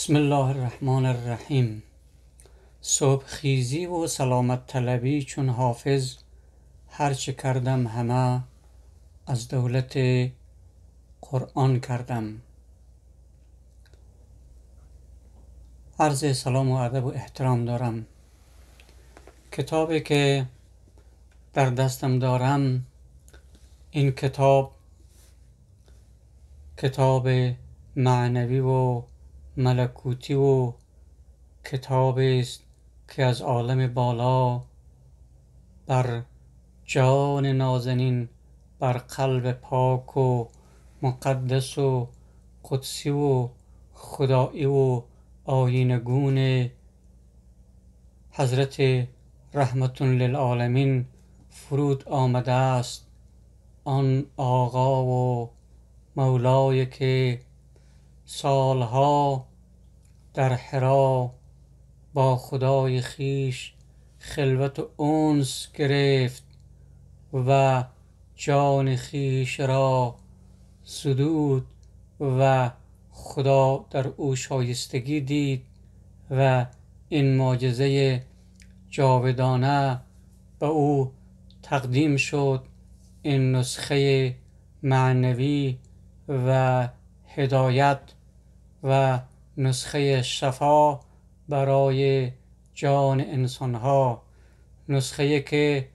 بسم الله الرحمن الرحیم صبح خیزی و سلامت طلبی چون حافظ چه کردم همه از دولت قرآن کردم عرض سلام و ادب و احترام دارم کتابی که در دستم دارم این کتاب کتاب معنوی و ملکوتی و کتابی است که از عالم بالا بر جان نازنین بر قلب پاک و مقدس و قدسی و خدایی و آینگون حضرت رحمت للعالمین فرود آمده است آن آقا و مولای که سالها در حرا با خدای خیش خلوت و اونس گرفت و جان خیش را سدود و خدا در او شایستگی دید و این معجزه جاودانه به او تقدیم شد این نسخه معنوی و هدایت و نسخه شفا برای جان ها نسخه که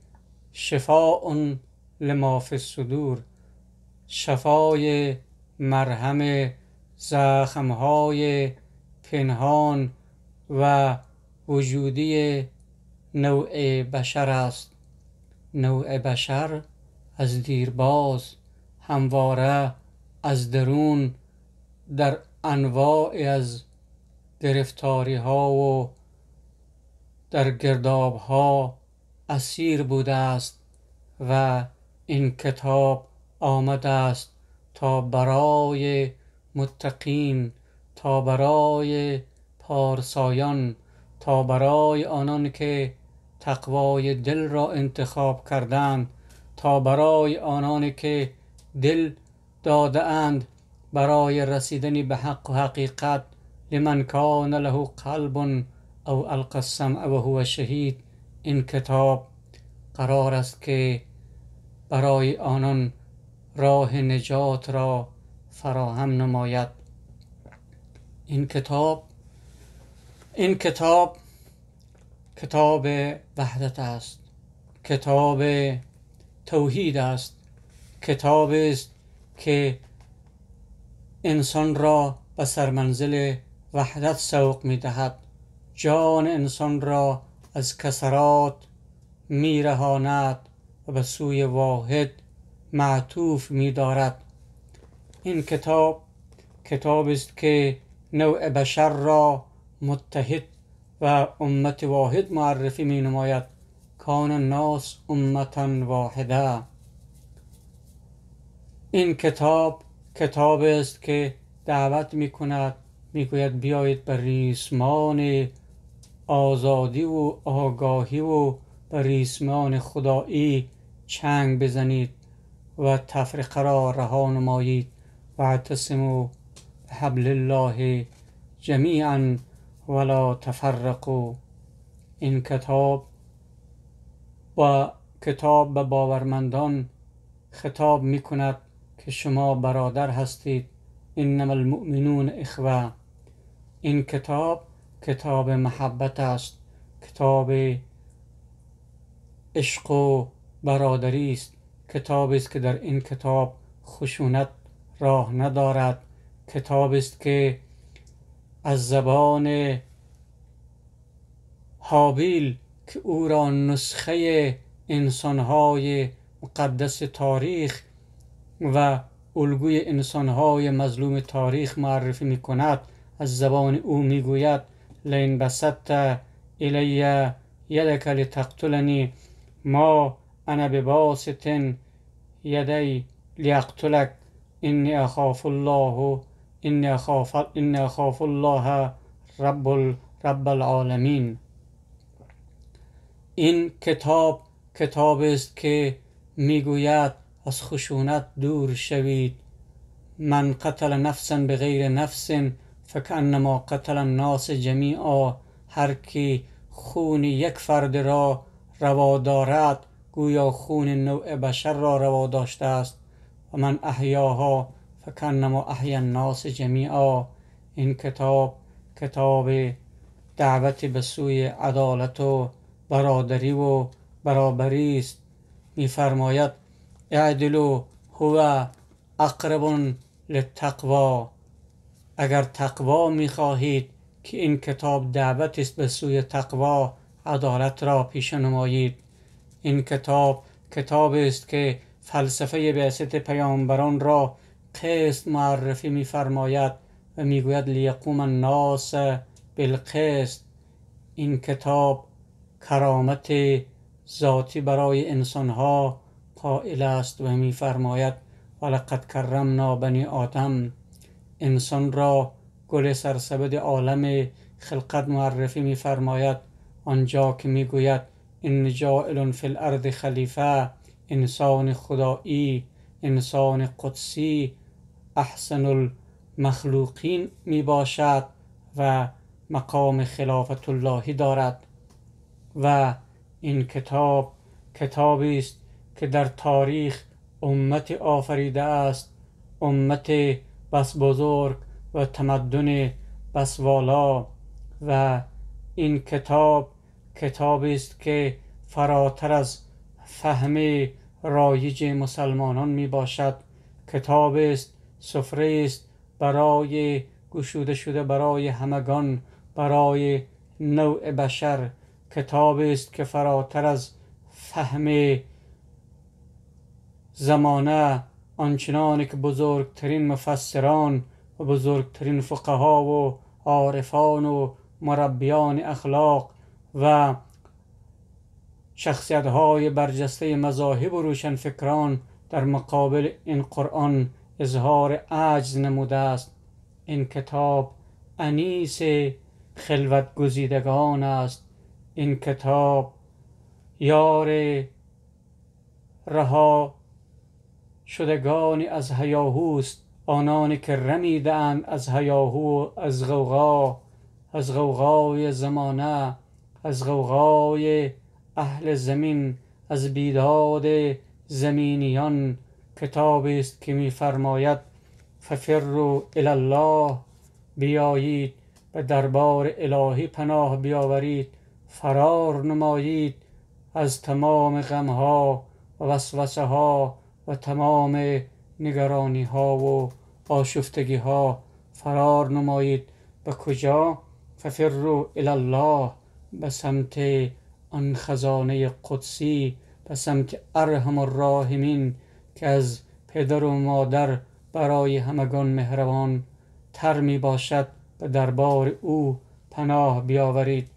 شفا اون لماف شفای مرهم های پنهان و وجودی نوع بشر است نوع بشر از دیرباز همواره از درون در انواع از گرفتاری ها و در گرداب ها اسیر بوده است و این کتاب آمده است تا برای متقین تا برای پارسایان تا برای آنان که تقوای دل را انتخاب کردند تا برای آنان که دل داده اند برای رسیدن به حق و حقیقت لمن کان له قلب او القسم او و هو شهید این کتاب قرار است که برای آنان راه نجات را فراهم نماید این کتاب این کتاب کتاب وحدت است کتاب توحید است کتاب است که انسان را به سرمنزل وحدت سوق می دهد جان انسان را از کسرات می رهاند و به سوی واحد معطوف می دارد این کتاب کتاب است که نوع بشر را متحد و امت واحد معرفی می نماید کان الناس امتا واحده این کتاب کتاب است که دعوت می کند میگوید بیایید به ریسمان آزادی و آگاهی و به ریسمان خدایی چنگ بزنید و تفرقه را رها نمایید و اعتصموا حبل الله جمیعا ولا تفرقو این کتاب و کتاب به باورمندان خطاب می کند که شما برادر هستید انما المؤمنون اخوه این کتاب کتاب محبت است کتاب عشق و برادری است کتابی است که در این کتاب خشونت راه ندارد کتاب است که از زبان حابیل که او را نسخه انسانهای مقدس تاریخ و الگوی انسانهای مظلوم تاریخ معرفی می کند از زبان او میگوید گوید لین بسطت الی یدک لتقتلنی ما انا بباسط یدی لیقتلک اینی اخاف الله اینی اخاف, اخاف الله رب, رب العالمین این کتاب کتاب است که میگوید از خشونت دور شوید من قتل نفسا به غیر نفس فکانما قتل الناس جمیعا هر کی خون یک فرد را روا دارد گویا خون نوع بشر را روا داشته است و من احیاها فکنما احیا الناس جمیعا این کتاب کتاب دعوت به سوی عدالت و برادری و برابری است میفرماید اعدلو هو اقرب للتقوا اگر تقوا میخواهید که این کتاب دعوت است به سوی تقوا عدالت را پیش نمایید این کتاب کتاب است که فلسفه بعثت پیامبران را قسط معرفی میفرماید و میگوید لیقوم الناس بالقسط این کتاب کرامت ذاتی برای انسان ها قائل است و میفرماید ولقد کرمنا بنی آدم انسان را گل سرسبد عالم خلقت معرفی میفرماید آنجا که میگوید ان جائل فی الارض خلیفه انسان خدایی انسان قدسی احسن المخلوقین می باشد و مقام خلافت اللهی دارد و این کتاب کتابی است که در تاریخ امت آفریده است امت بس بزرگ و تمدن بس والا و این کتاب کتابی است که فراتر از فهم رایج مسلمانان می باشد کتاب است سفره است برای گشوده شده برای همگان برای نوع بشر کتاب است که فراتر از فهم زمانه آنچنانی که بزرگترین مفسران و بزرگترین فقها و عارفان و مربیان اخلاق و شخصیت های برجسته مذاهب و فکران در مقابل این قرآن اظهار عجز نموده است این کتاب انیس خلوت گزیدگان است این کتاب یار رها شدگانی از هیاهوست آنانی که رمیدن از هیاهو از غوغا از غوغای زمانه از غوغای اهل زمین از بیداد زمینیان کتابی است که میفرماید ففروا الی الله بیایید به دربار الهی پناه بیاورید فرار نمایید از تمام غمها و وسوسه ها و تمام نگرانی ها و آشفتگی ها فرار نمایید به کجا ففر الی الله به سمت آن خزانه قدسی به سمت ارحم الراحمین که از پدر و مادر برای همگان مهربان تر می باشد به دربار او پناه بیاورید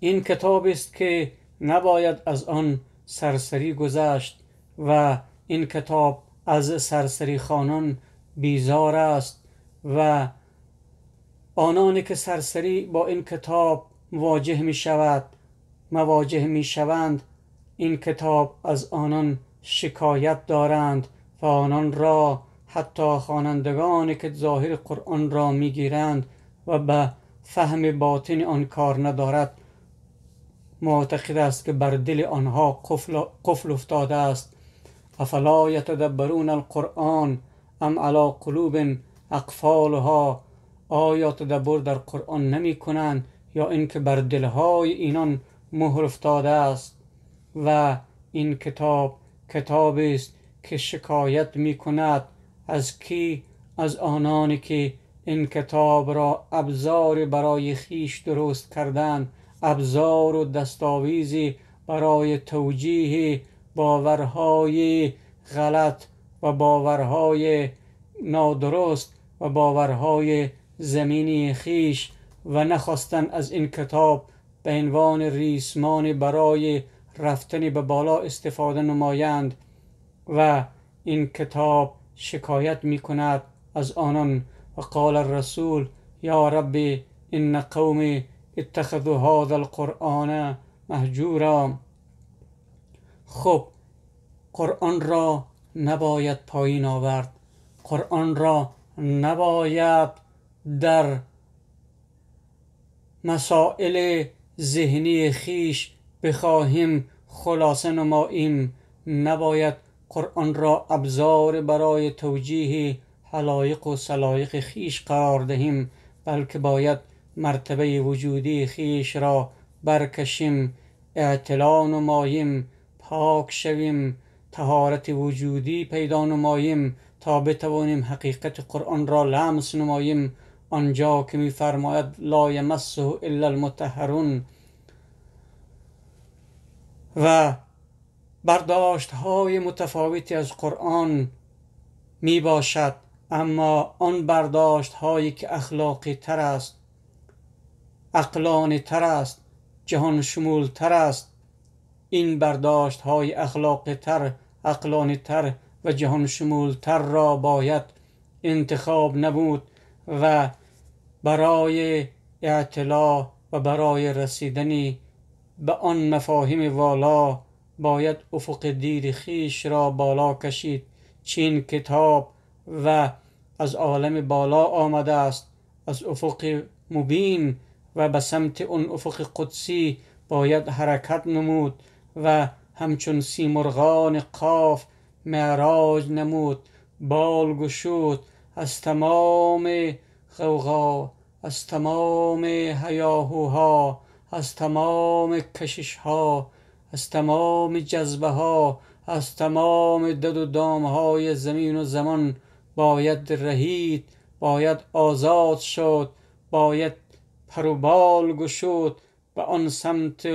این کتاب است که نباید از آن سرسری گذشت و این کتاب از سرسری خانان بیزار است و آنانی که سرسری با این کتاب مواجه می شود مواجه می شوند این کتاب از آنان شکایت دارند و آنان را حتی خوانندگانی که ظاهر قرآن را میگیرند و به فهم باطن آن کار ندارد معتقد است که بر دل آنها قفل, قفل افتاده است افلا یتدبرون القرآن ام علی قلوب اقفالها آیا تدبر در قرآن نمی کنند یا اینکه بر دلهای اینان مهر افتاده است و این کتاب کتابی است که شکایت می کند از کی از آنانی که این کتاب را ابزار برای خیش درست کردن ابزار و دستاویزی برای توجیه باورهای غلط و باورهای نادرست و باورهای زمینی خیش و نخواستن از این کتاب به عنوان ریسمان برای رفتن به بالا استفاده نمایند و این کتاب شکایت می کند از آنان و قال الرسول یا رب ان قوم اتخذوا هذا القرآن مهجورا خب قرآن را نباید پایین آورد قرآن را نباید در مسائل ذهنی خیش بخواهیم خلاصه نماییم نباید قرآن را ابزار برای توجیه حلایق و سلایق خیش قرار دهیم بلکه باید مرتبه وجودی خیش را برکشیم اعتلا نماییم پاک شویم تهارت وجودی پیدا نماییم تا بتوانیم حقیقت قرآن را لمس نماییم آنجا که میفرماید لا یمسه الا المتحرون و برداشت های متفاوتی از قرآن می باشد اما آن برداشت هایی که اخلاقی تر است اقلانی تر است جهان شمول تر است این برداشت های اخلاق تر اقلانی تر و جهان شمول تر را باید انتخاب نبود و برای اطلاع و برای رسیدنی به آن مفاهیم والا باید افق دیر خیش را بالا کشید چین کتاب و از عالم بالا آمده است از افق مبین و به سمت اون افق قدسی باید حرکت نمود و همچون سیمرغان قاف معراج نمود بال گشود از تمام غوغا از تمام هیاهوها از تمام کششها از تمام جذبه ها از تمام دد و دامهای زمین و زمان باید رهید باید آزاد شد باید پروبال گشود و آن سمت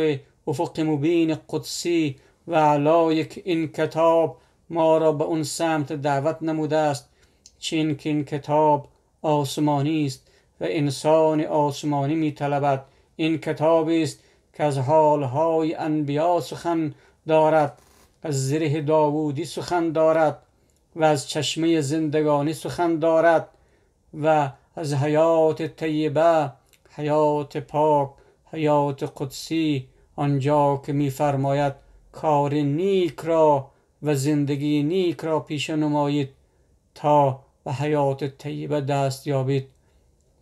افق مبین قدسی و علای این کتاب ما را به اون سمت دعوت نموده است چین که این کتاب آسمانی است و انسان آسمانی می این کتاب است که از حالهای انبیا سخن دارد از زره داوودی سخن دارد و از چشمه زندگانی سخن دارد و از حیات طیبه حیات پاک حیات قدسی آنجا که میفرماید کار نیک را و زندگی نیک را پیش نمایید تا به حیات طیبه دست یابید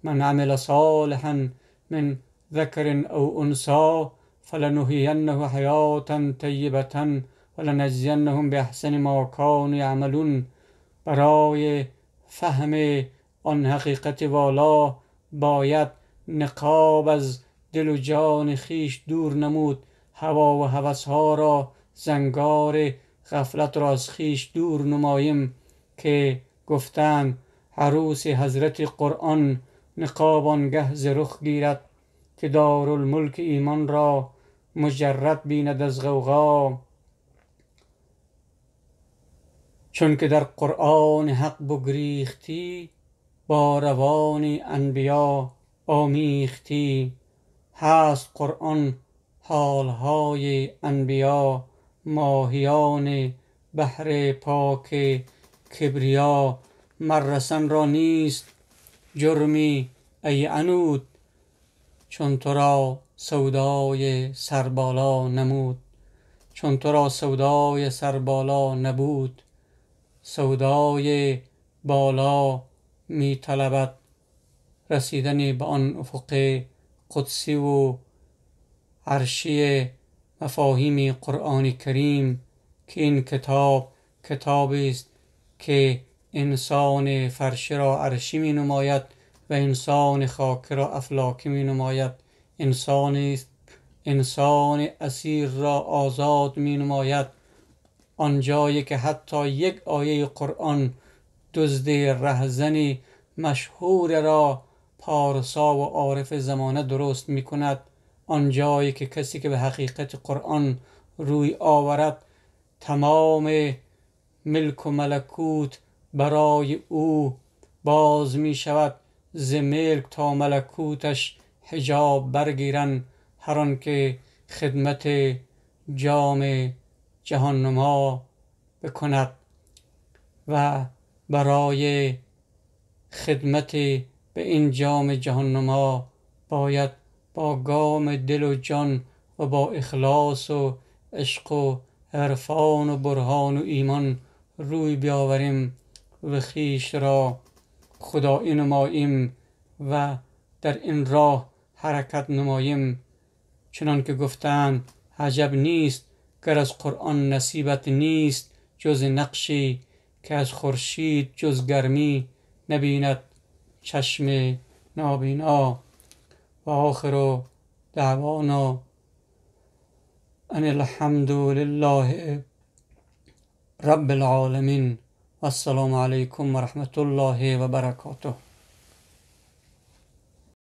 من عمل صالحا من ذکر او انسا فلنحیینه حیاتا طیبتا ولنجزینهم باحسن ما کانوا یعملون برای فهم آن حقیقت والا باید نقاب از دل و جان خیش دور نمود هوا و ها را زنگار غفلت را از خیش دور نمایم که گفتن عروس حضرت قرآن نقابان آنگه ز رخ گیرد که دارالملک ایمان را مجرد بیند از غوغا چون که در قرآن حق بگریختی با روان انبیا آمیختی هست قرآن حالهای انبیا ماهیان بحر پاک کبریا مرسن را نیست جرمی ای انود چون تو را سودای سربالا نمود چون تو را سودای سربالا نبود سودای بالا می طلبد رسیدن به آن افق قدسی و عرشی مفاهیم قرآن کریم که این کتاب کتابی است که انسان فرشه را عرشی می نماید و انسان خاک را افلاکی می نماید انسان انسان اسیر را آزاد می نماید آنجایی که حتی یک آیه قرآن دزد رهزنی مشهور را پارسا و عارف زمانه درست می کند آنجایی که کسی که به حقیقت قرآن روی آورد تمام ملک و ملکوت برای او باز می شود ز ملک تا ملکوتش حجاب برگیرن هر که خدمت جام جهان بکند و برای خدمت به این جام جهان نما باید با گام دل و جان و با اخلاص و عشق و عرفان و برهان و ایمان روی بیاوریم و خیش را خدایی نماییم و در این راه حرکت نماییم چنان که گفتن عجب نیست گر از قرآن نصیبت نیست جز نقشی که از خورشید جز گرمی نبیند چشم نابینا و آخر دعوانا ان الحمد لله رب العالمین والسلام علیکم و رحمت الله و برکاته